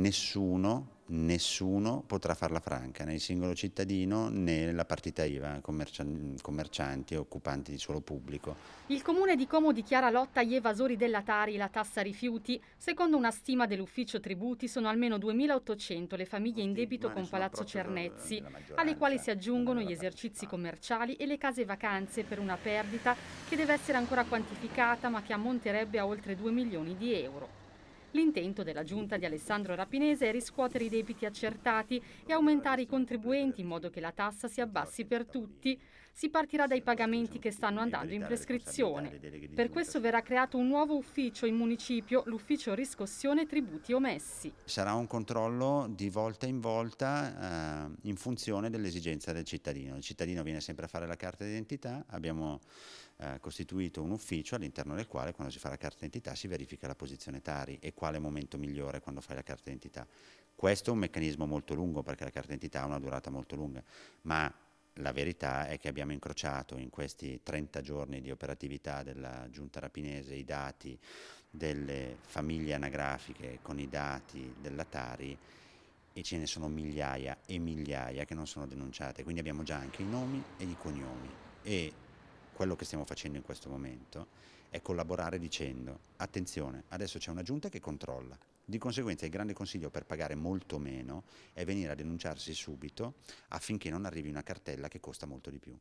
nessuno, nessuno potrà farla franca, né il singolo cittadino né la partita IVA, commercianti e occupanti di suolo pubblico. Il comune di Como dichiara lotta agli evasori della Tari la tassa rifiuti. Secondo una stima dell'ufficio tributi sono almeno 2.800 le famiglie in debito con Palazzo Cernezzi, alle quali si aggiungono gli esercizi commerciali e le case vacanze per una perdita che deve essere ancora quantificata ma che ammonterebbe a oltre 2 milioni di euro. L'intento della giunta di Alessandro Rapinese è riscuotere i debiti accertati e aumentare i contribuenti in modo che la tassa si abbassi per tutti. Si partirà dai pagamenti che stanno andando in prescrizione. Per questo verrà creato un nuovo ufficio in municipio, l'ufficio riscossione tributi omessi. Sarà un controllo di volta in volta eh, in funzione dell'esigenza del cittadino. Il cittadino viene sempre a fare la carta d'identità, abbiamo eh, costituito un ufficio all'interno del quale quando si fa la carta d'identità si verifica la posizione Tari e quale momento migliore quando fai la carta d'identità. Questo è un meccanismo molto lungo perché la carta d'identità ha una durata molto lunga, ma la verità è che abbiamo incrociato in questi 30 giorni di operatività della giunta rapinese i dati delle famiglie anagrafiche con i dati dell'Atari e ce ne sono migliaia e migliaia che non sono denunciate, quindi abbiamo già anche i nomi e i cognomi e quello che stiamo facendo in questo momento è collaborare dicendo attenzione, adesso c'è una giunta che controlla. Di conseguenza il grande consiglio per pagare molto meno è venire a denunciarsi subito affinché non arrivi una cartella che costa molto di più.